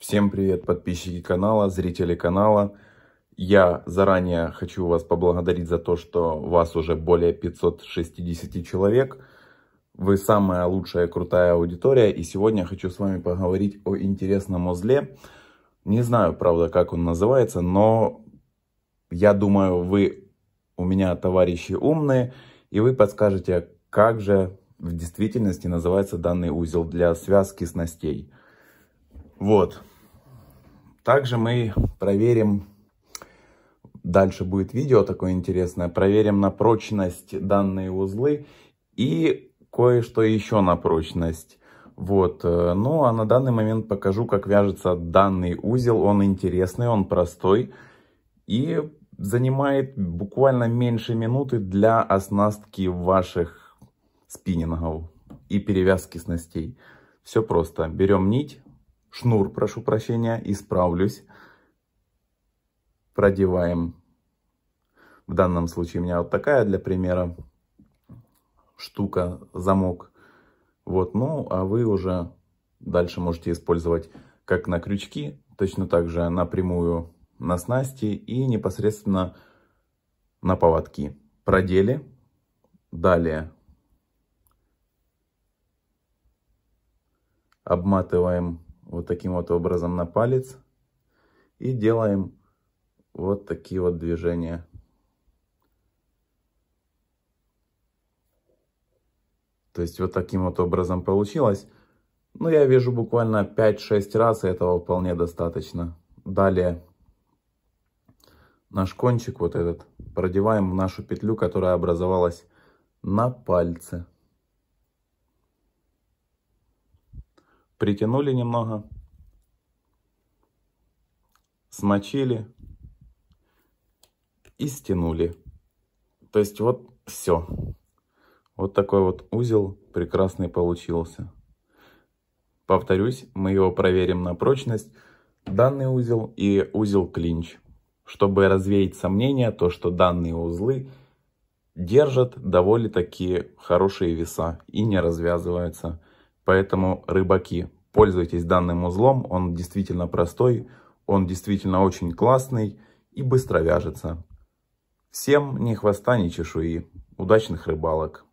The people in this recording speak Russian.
Всем привет, подписчики канала, зрители канала. Я заранее хочу вас поблагодарить за то, что вас уже более 560 человек. Вы самая лучшая крутая аудитория. И сегодня хочу с вами поговорить о интересном узле. Не знаю, правда, как он называется, но я думаю, вы у меня товарищи умные, и вы подскажете, как же в действительности называется данный узел для связки снастей. Вот, также мы проверим, дальше будет видео такое интересное, проверим на прочность данные узлы и кое-что еще на прочность. Вот, э, ну а на данный момент покажу, как вяжется данный узел. Он интересный, он простой и занимает буквально меньше минуты для оснастки ваших спиннингов и перевязки снастей. Все просто. Берем нить, шнур, прошу прощения, исправлюсь. Продеваем. В данном случае у меня вот такая для примера штука, замок. Вот, ну, а вы уже дальше можете использовать как на крючки, точно так же напрямую на снасти и непосредственно на поводки. Продели. Далее обматываем вот таким вот образом на палец и делаем вот такие вот движения. То есть вот таким вот образом получилось. Ну, я вижу буквально 5-6 раз, и этого вполне достаточно. Далее наш кончик вот этот продеваем в нашу петлю, которая образовалась на пальце. притянули немного, смочили и стянули. То есть вот все. Вот такой вот узел прекрасный получился. Повторюсь, мы его проверим на прочность. Данный узел и узел клинч. Чтобы развеять сомнения, то что данные узлы держат довольно-таки хорошие веса и не развязываются. Поэтому, рыбаки, пользуйтесь данным узлом, он действительно простой, он действительно очень классный и быстро вяжется. Всем ни хвоста, ни чешуи. Удачных рыбалок!